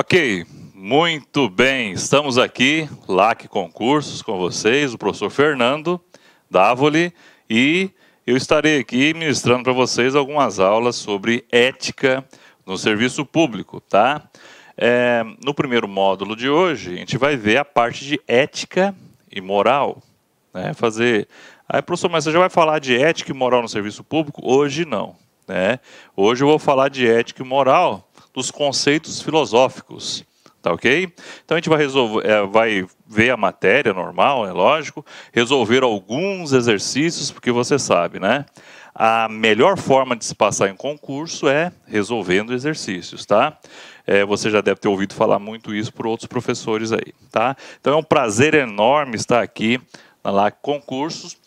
Ok, muito bem, estamos aqui, LAC Concursos, com vocês, o professor Fernando Davoli, e eu estarei aqui ministrando para vocês algumas aulas sobre ética no serviço público, tá? É, no primeiro módulo de hoje, a gente vai ver a parte de ética e moral, né? Fazer. Aí, professor, mas você já vai falar de ética e moral no serviço público? Hoje não, né? Hoje eu vou falar de ética e moral dos conceitos filosóficos. Tá ok? Então a gente vai, resolver, é, vai ver a matéria normal, é lógico, resolver alguns exercícios, porque você sabe, né? A melhor forma de se passar em concurso é resolvendo exercícios, tá? É, você já deve ter ouvido falar muito isso por outros professores aí, tá? Então é um prazer enorme estar aqui na LAC Concursos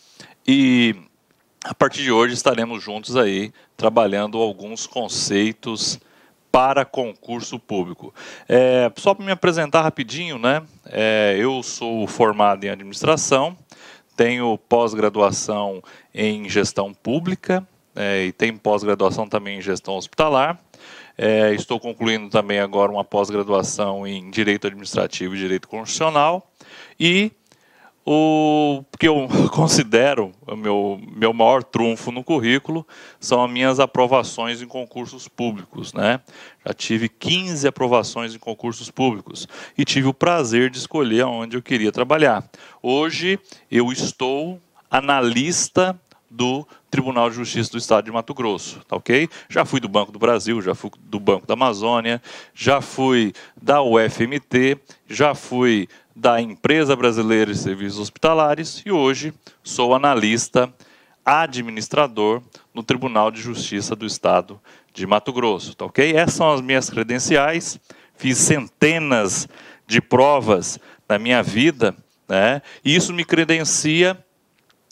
e a partir de hoje estaremos juntos aí trabalhando alguns conceitos para concurso público. É, só para me apresentar rapidinho, né? É, eu sou formado em administração, tenho pós-graduação em gestão pública é, e tenho pós-graduação também em gestão hospitalar. É, estou concluindo também agora uma pós-graduação em direito administrativo e direito constitucional e o que eu considero o meu, meu maior trunfo no currículo são as minhas aprovações em concursos públicos. Né? Já tive 15 aprovações em concursos públicos e tive o prazer de escolher onde eu queria trabalhar. Hoje eu estou analista do Tribunal de Justiça do Estado de Mato Grosso, tá ok? Já fui do Banco do Brasil, já fui do Banco da Amazônia, já fui da UFMT, já fui da Empresa Brasileira de Serviços Hospitalares e hoje sou analista administrador no Tribunal de Justiça do Estado de Mato Grosso, tá ok? Essas são as minhas credenciais. Fiz centenas de provas na minha vida, né? E isso me credencia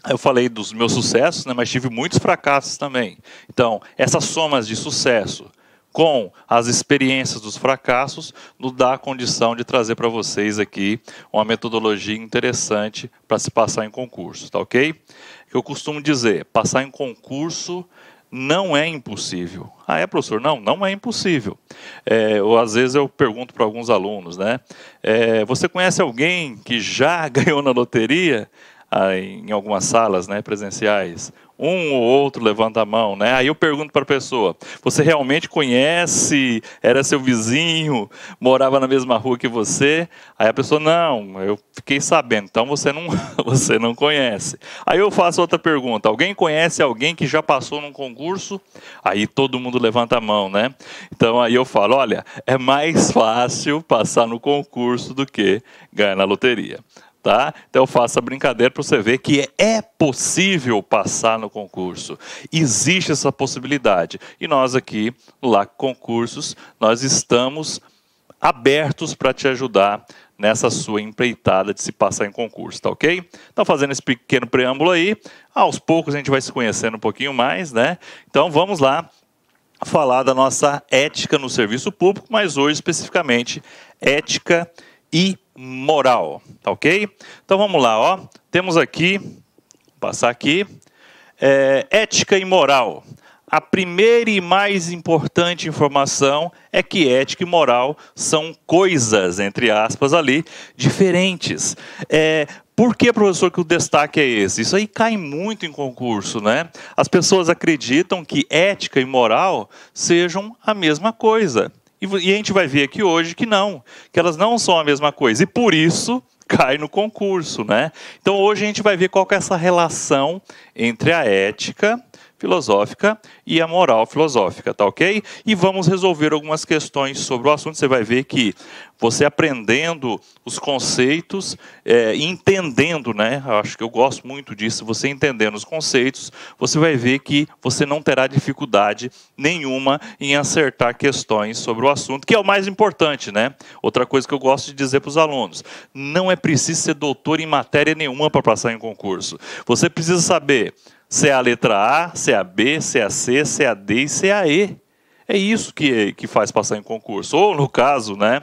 eu falei dos meus sucessos, né, mas tive muitos fracassos também. Então, essas somas de sucesso, com as experiências dos fracassos, nos dá a condição de trazer para vocês aqui uma metodologia interessante para se passar em concurso, tá ok? Eu costumo dizer, passar em concurso não é impossível. Ah, é, professor? Não, não é impossível. É, ou às vezes eu pergunto para alguns alunos, né? É, você conhece alguém que já ganhou na loteria? em algumas salas né, presenciais, um ou outro levanta a mão, né? Aí eu pergunto para a pessoa: você realmente conhece? Era seu vizinho? Morava na mesma rua que você? Aí a pessoa: não, eu fiquei sabendo. Então você não, você não conhece. Aí eu faço outra pergunta: alguém conhece alguém que já passou num concurso? Aí todo mundo levanta a mão, né? Então aí eu falo: olha, é mais fácil passar no concurso do que ganhar na loteria. Tá? Então faça a brincadeira para você ver que é possível passar no concurso. Existe essa possibilidade. E nós aqui, lá concursos, nós estamos abertos para te ajudar nessa sua empreitada de se passar em concurso, tá ok? Então fazendo esse pequeno preâmbulo aí, aos poucos a gente vai se conhecendo um pouquinho mais, né? Então vamos lá falar da nossa ética no serviço público, mas hoje especificamente ética e moral, tá ok? Então vamos lá, ó. Temos aqui, vou passar aqui, é, ética e moral. A primeira e mais importante informação é que ética e moral são coisas, entre aspas, ali, diferentes. É, por que, professor, que o destaque é esse? Isso aí cai muito em concurso, né? As pessoas acreditam que ética e moral sejam a mesma coisa. E a gente vai ver aqui hoje que não, que elas não são a mesma coisa. E por isso cai no concurso, né? Então hoje a gente vai ver qual que é essa relação entre a ética filosófica e a moral filosófica, tá ok? E vamos resolver algumas questões sobre o assunto. Você vai ver que você aprendendo os conceitos, é, entendendo, né? Acho que eu gosto muito disso. Você entendendo os conceitos, você vai ver que você não terá dificuldade nenhuma em acertar questões sobre o assunto, que é o mais importante, né? Outra coisa que eu gosto de dizer para os alunos: não é preciso ser doutor em matéria nenhuma para passar em concurso. Você precisa saber se é a letra A, se é a B, se é a C, se é a D e se é a E. É isso que, que faz passar em concurso. Ou, no caso né,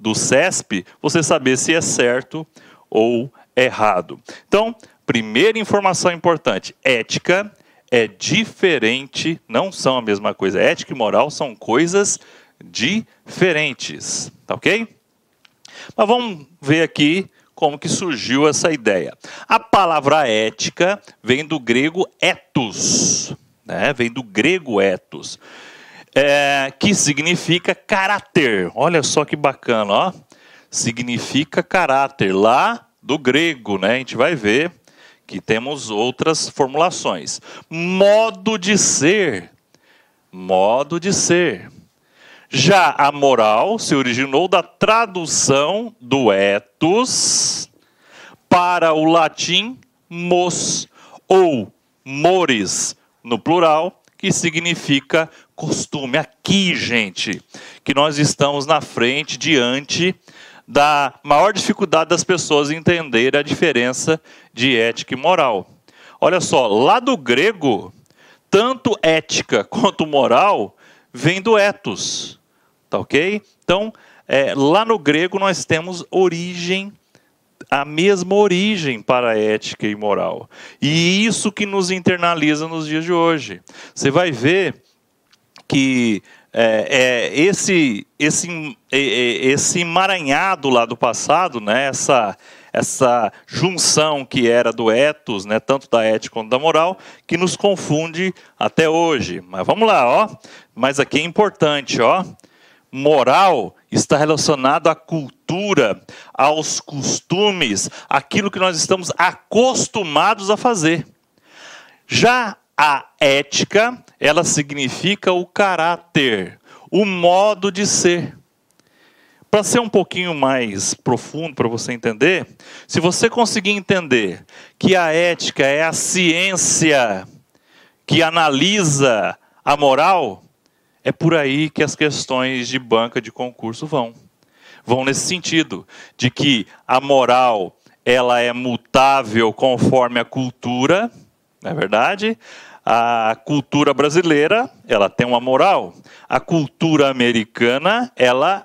do CESP, você saber se é certo ou errado. Então, primeira informação importante: ética é diferente, não são a mesma coisa. Ética e moral são coisas diferentes, tá ok? Mas vamos ver aqui como que surgiu essa ideia. A palavra ética vem do grego ethos, né? vem do grego ethos, é, que significa caráter. Olha só que bacana, ó. significa caráter, lá do grego, né? a gente vai ver que temos outras formulações. Modo de ser, modo de ser. Já a moral se originou da tradução do etos para o latim mos ou mores no plural, que significa costume. Aqui, gente, que nós estamos na frente, diante da maior dificuldade das pessoas entender a diferença de ética e moral. Olha só, lá do grego, tanto ética quanto moral vem do etos, tá ok? Então, é, lá no grego nós temos origem, a mesma origem para a ética e moral. E isso que nos internaliza nos dias de hoje. Você vai ver que é, é, esse, esse, é, é, esse emaranhado lá do passado, né, essa essa junção que era do ethos, né, tanto da ética quanto da moral, que nos confunde até hoje. Mas vamos lá, ó. Mas aqui é importante, ó. Moral está relacionado à cultura, aos costumes, aquilo que nós estamos acostumados a fazer. Já a ética, ela significa o caráter, o modo de ser. Para ser um pouquinho mais profundo para você entender, se você conseguir entender que a ética é a ciência que analisa a moral, é por aí que as questões de banca de concurso vão. Vão nesse sentido de que a moral ela é mutável conforme a cultura, não é verdade? A cultura brasileira, ela tem uma moral. A cultura americana, ela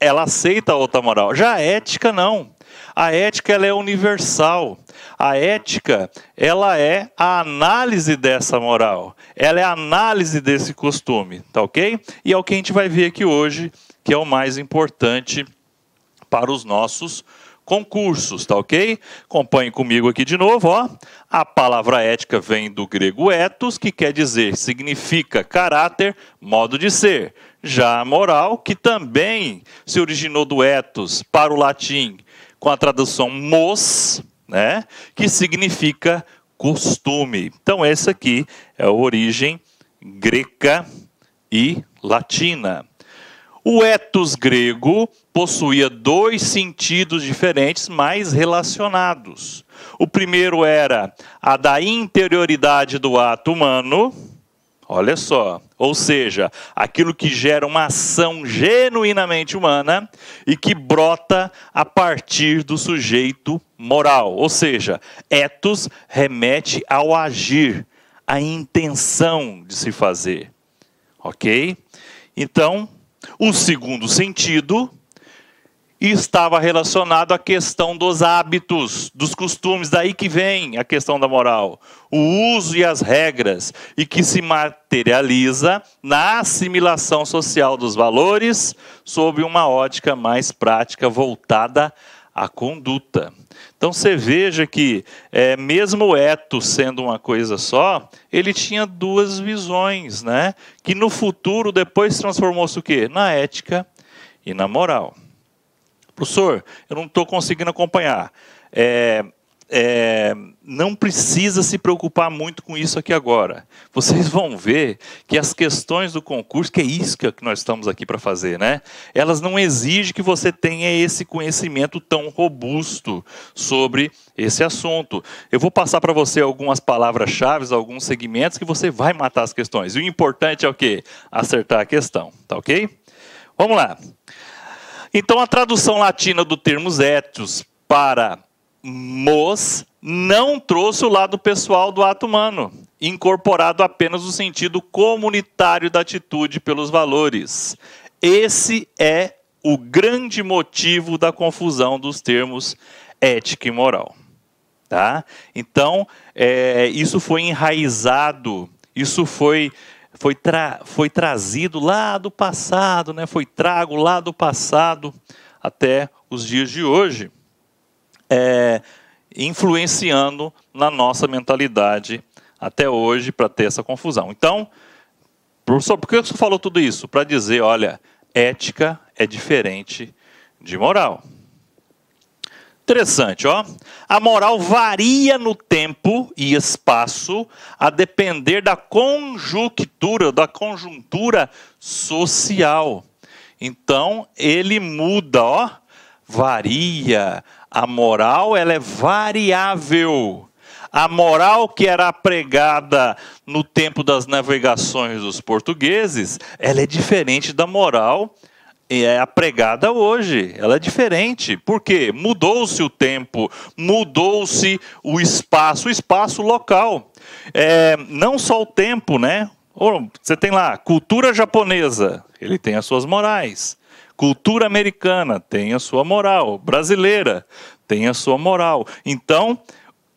ela aceita a outra moral. Já a ética não. A ética ela é universal. A ética ela é a análise dessa moral. Ela é a análise desse costume, tá ok? E é o que a gente vai ver aqui hoje, que é o mais importante para os nossos concursos, tá ok? Acompanhe comigo aqui de novo, ó. A palavra ética vem do grego ethos, que quer dizer, significa caráter, modo de ser. Já a moral, que também se originou do etos para o latim, com a tradução mos, né, que significa costume. Então, essa aqui é a origem greca e latina. O etos grego possuía dois sentidos diferentes, mas relacionados. O primeiro era a da interioridade do ato humano, Olha só, ou seja, aquilo que gera uma ação genuinamente humana e que brota a partir do sujeito moral. Ou seja, etos remete ao agir, à intenção de se fazer. Ok? Então, o segundo sentido e estava relacionado à questão dos hábitos, dos costumes, daí que vem a questão da moral, o uso e as regras, e que se materializa na assimilação social dos valores sob uma ótica mais prática voltada à conduta. Então você veja que, é, mesmo o eto sendo uma coisa só, ele tinha duas visões, né? que no futuro depois transformou-se o quê? Na ética e na moral. Professor, eu não estou conseguindo acompanhar. É, é, não precisa se preocupar muito com isso aqui agora. Vocês vão ver que as questões do concurso, que é isso que é nós estamos aqui para fazer, né? Elas não exigem que você tenha esse conhecimento tão robusto sobre esse assunto. Eu vou passar para você algumas palavras-chave, alguns segmentos que você vai matar as questões. E o importante é o quê? Acertar a questão, tá ok? Vamos lá. Então a tradução latina do termo etios para mos não trouxe o lado pessoal do ato humano, incorporado apenas o sentido comunitário da atitude pelos valores. Esse é o grande motivo da confusão dos termos ética e moral. Tá? Então, é, isso foi enraizado, isso foi foi, tra foi trazido lá do passado, né? foi trago lá do passado até os dias de hoje, é, influenciando na nossa mentalidade até hoje para ter essa confusão. Então, professor, por que você falou tudo isso? Para dizer, olha, ética é diferente de moral. Interessante, ó. A moral varia no tempo e espaço a depender da conjuntura, da conjuntura social. Então, ele muda, ó. Varia. A moral, ela é variável. A moral que era pregada no tempo das navegações dos portugueses, ela é diferente da moral é apregada hoje. Ela é diferente. Por quê? Mudou-se o tempo, mudou-se o espaço, o espaço local. É, não só o tempo, né? Você tem lá cultura japonesa, ele tem as suas morais. Cultura americana tem a sua moral. Brasileira tem a sua moral. Então,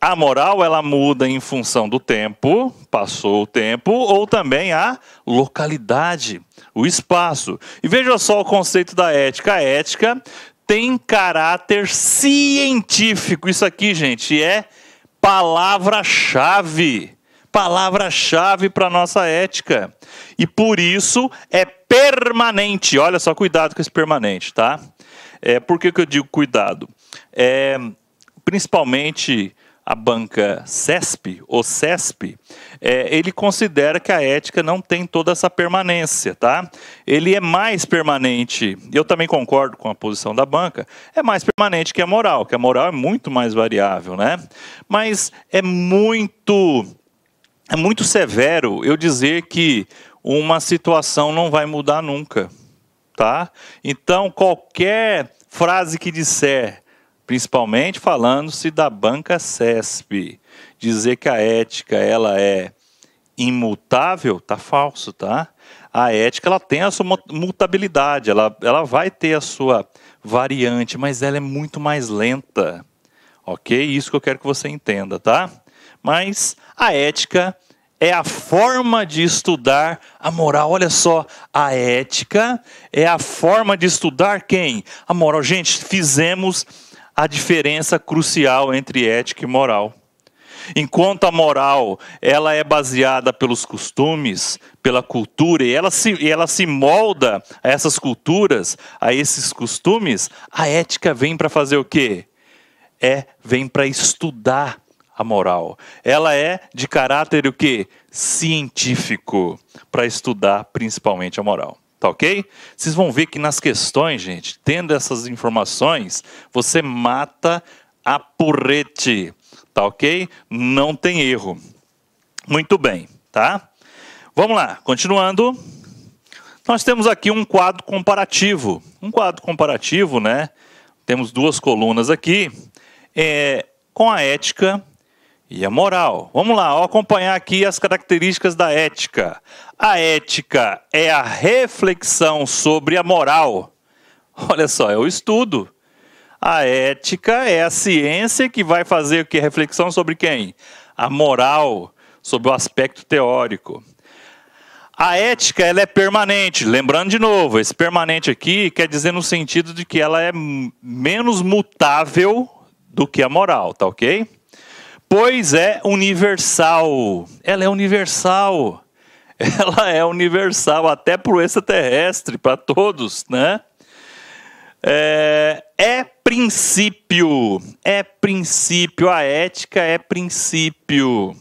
a moral ela muda em função do tempo, passou o tempo, ou também a localidade o espaço. E veja só o conceito da ética. A ética tem caráter científico. Isso aqui, gente, é palavra-chave. Palavra-chave para nossa ética. E por isso é permanente. Olha só, cuidado com esse permanente, tá? É, por que, que eu digo cuidado? É, principalmente a banca CESP, ou CESP, é, ele considera que a ética não tem toda essa permanência, tá? Ele é mais permanente, eu também concordo com a posição da banca, é mais permanente que a moral, que a moral é muito mais variável, né? Mas é muito, é muito severo eu dizer que uma situação não vai mudar nunca, tá? Então, qualquer frase que disser principalmente falando-se da banca CESP. Dizer que a ética ela é imutável, tá falso, tá? A ética ela tem a sua mutabilidade, ela, ela vai ter a sua variante, mas ela é muito mais lenta. Ok? Isso que eu quero que você entenda, tá? Mas a ética é a forma de estudar a moral. Olha só, a ética é a forma de estudar quem? A moral. Gente, fizemos a diferença crucial entre ética e moral. Enquanto a moral ela é baseada pelos costumes, pela cultura, e ela se, ela se molda a essas culturas, a esses costumes, a ética vem para fazer o quê? É, vem para estudar a moral. Ela é de caráter o quê? Científico, para estudar principalmente a moral. Tá ok? Vocês vão ver que nas questões, gente, tendo essas informações, você mata a porrete. Tá ok? Não tem erro. Muito bem, tá? Vamos lá, continuando. Nós temos aqui um quadro comparativo. Um quadro comparativo, né? Temos duas colunas aqui. É, com a ética e a moral. Vamos lá, acompanhar aqui as características da ética. A ética é a reflexão sobre a moral. Olha só, é o estudo. A ética é a ciência que vai fazer o que? Reflexão sobre quem? A moral, sobre o aspecto teórico. A ética ela é permanente, lembrando de novo, esse permanente aqui quer dizer no sentido de que ela é menos mutável do que a moral, tá ok? pois é universal. Ela é universal. Ela é universal até para o extraterrestre, para todos, né? É, é, princípio, é princípio, a ética é princípio.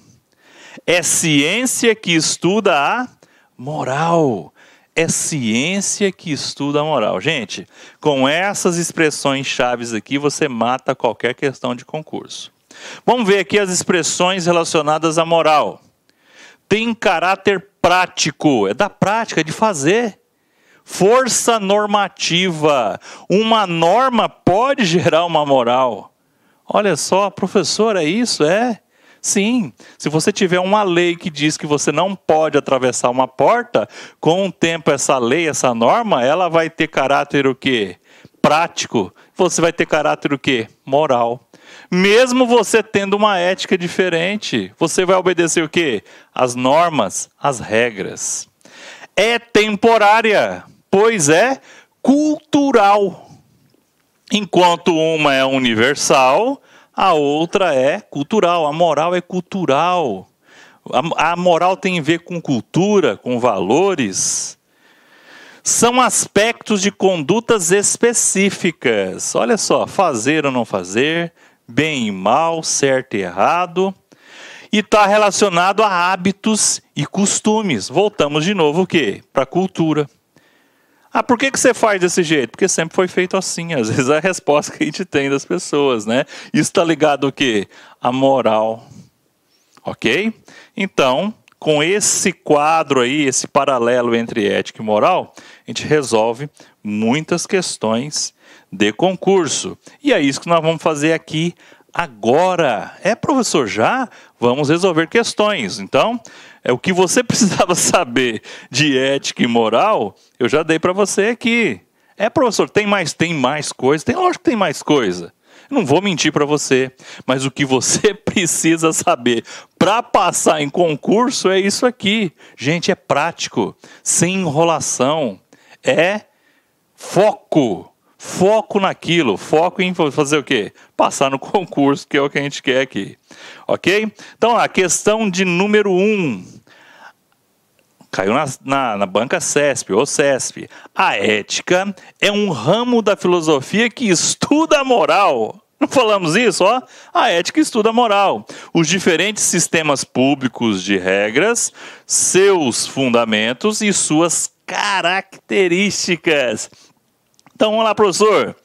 É ciência que estuda a moral. É ciência que estuda a moral. Gente, com essas expressões chaves aqui, você mata qualquer questão de concurso. Vamos ver aqui as expressões relacionadas à moral. Tem caráter prático, é da prática, é de fazer. Força normativa. Uma norma pode gerar uma moral. Olha só, professor, é isso? É? Sim. Se você tiver uma lei que diz que você não pode atravessar uma porta, com o tempo essa lei, essa norma, ela vai ter caráter o quê? prático, você vai ter caráter o quê? Moral. Mesmo você tendo uma ética diferente, você vai obedecer o quê? As normas, as regras. É temporária, pois é cultural. Enquanto uma é universal, a outra é cultural. A moral é cultural. A, moral tem a ver com cultura, com valores são aspectos de condutas específicas. Olha só, fazer ou não fazer, bem e mal, certo e errado. E está relacionado a hábitos e costumes. Voltamos de novo o quê? Para a cultura. Ah, por que, que você faz desse jeito? Porque sempre foi feito assim. Às vezes é a resposta que a gente tem das pessoas, né? Isso está ligado o quê? A moral. Ok? Então, com esse quadro aí, esse paralelo entre ética e moral, a gente resolve muitas questões de concurso. E é isso que nós vamos fazer aqui agora. É, professor, já vamos resolver questões. Então, é o que você precisava saber de ética e moral, eu já dei para você aqui. É, professor, tem mais, tem mais coisa? Tem, lógico que tem mais coisa. Não vou mentir para você, mas o que você precisa saber para passar em concurso é isso aqui. Gente, é prático, sem enrolação, é foco. Foco naquilo, foco em fazer o quê? Passar no concurso, que é o que a gente quer aqui. Ok? Então, a questão de número 1. Um caiu na, na, na, banca CESP ou CESP. A ética é um ramo da filosofia que estuda a moral. Não falamos isso, ó? A ética estuda a moral, os diferentes sistemas públicos de regras, seus fundamentos e suas características. Então, vamos lá, professor.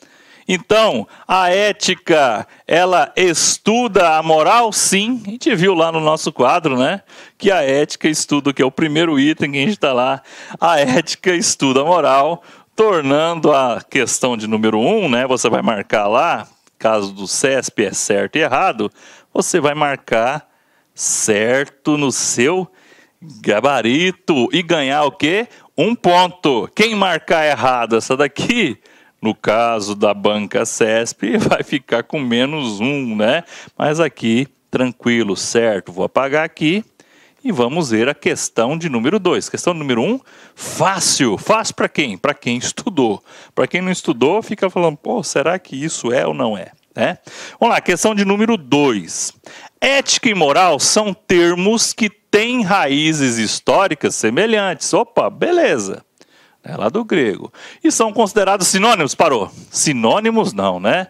Então, a ética, ela estuda a moral? Sim, a gente viu lá no nosso quadro, né? Que a ética estuda, que é o primeiro item que a gente está lá. A ética estuda a moral, tornando a questão de número um, né? Você vai marcar lá, caso do CESP é certo e errado, você vai marcar certo no seu gabarito e ganhar o quê? Um ponto. Quem marcar errado essa daqui, no caso da banca CESP, vai ficar com menos um, né? Mas aqui, tranquilo, certo? Vou apagar aqui. E vamos ver a questão de número 2. Questão número 1, um, fácil. Fácil para quem? Para quem estudou. Para quem não estudou, fica falando, pô, será que isso é ou não é? Né? Vamos lá, questão de número 2. Ética e moral são termos que têm raízes históricas semelhantes. Opa, beleza. É lá do grego. E são considerados sinônimos, parou. Sinônimos não, né?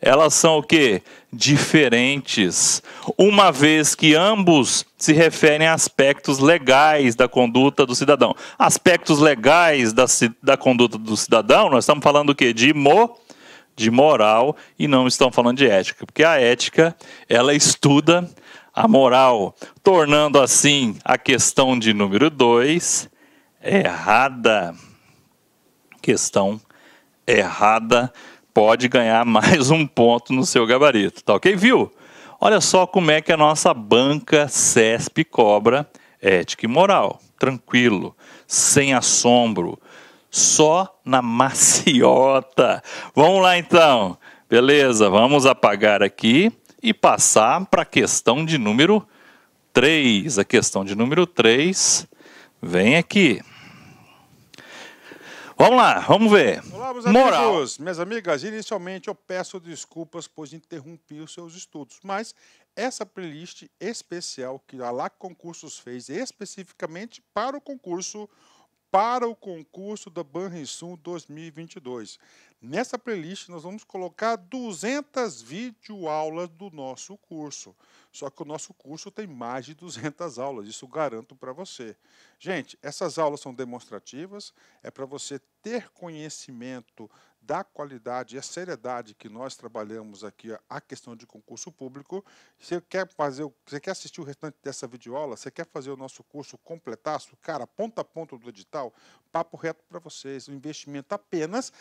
Elas são o quê? Diferentes. Uma vez que ambos se referem a aspectos legais da conduta do cidadão. Aspectos legais da, da conduta do cidadão, nós estamos falando o quê? De mo de moral e não estão falando de ética, porque a ética ela estuda a moral, tornando assim a questão de número 2 errada. Questão errada pode ganhar mais um ponto no seu gabarito, tá ok? Viu? Olha só como é que a nossa banca CESP cobra ética e moral. Tranquilo, sem assombro, só na maciota. Vamos lá então. Beleza, vamos apagar aqui e passar para a questão de número 3. A questão de número 3 vem aqui. Vamos lá, vamos ver. Olá, meus Moral. amigos, minhas amigas. Inicialmente eu peço desculpas pois interrompi os seus estudos, mas essa playlist especial que a LAC Concursos fez especificamente para o concurso para o concurso da Banrisul 2022. Nessa playlist nós vamos colocar 200 videoaulas do nosso curso. Só que o nosso curso tem mais de 200 aulas, isso garanto para você. Gente, essas aulas são demonstrativas, é para você ter conhecimento da qualidade e a seriedade que nós trabalhamos aqui a questão de concurso público. Você quer fazer, você quer assistir o restante dessa videoaula, você quer fazer o nosso curso completaço, cara, ponta a ponta do edital, papo reto para vocês, um investimento apenas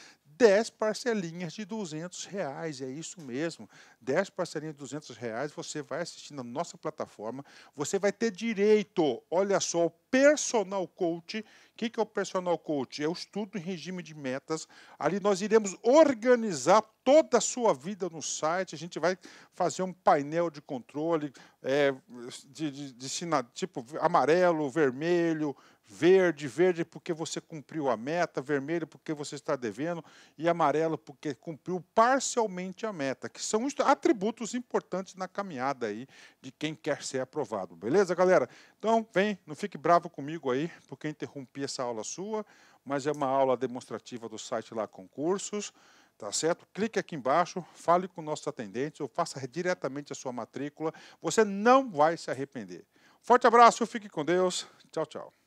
10 parcelinhas de 200 reais, é isso mesmo. 10 parcelinhas de 200 reais, você vai assistir na nossa plataforma, você vai ter direito, olha só, o personal coach. O que, que é o personal coach? É o estudo em regime de metas. Ali nós iremos organizar toda a sua vida no site, a gente vai fazer um painel de controle, é, de, de, de, de tipo amarelo, vermelho, verde, verde porque você cumpriu a meta, vermelho porque você está devendo e amarelo porque cumpriu parcialmente a meta, que são atributos importantes na caminhada aí de quem quer ser aprovado. Beleza, galera? Então, vem, não fique bravo comigo aí, porque interrompi essa aula sua, mas é uma aula demonstrativa do site lá concursos. Tá certo? Clique aqui embaixo, fale com nossos atendentes ou faça diretamente a sua matrícula. Você não vai se arrepender. Forte abraço, fique com Deus. Tchau, tchau.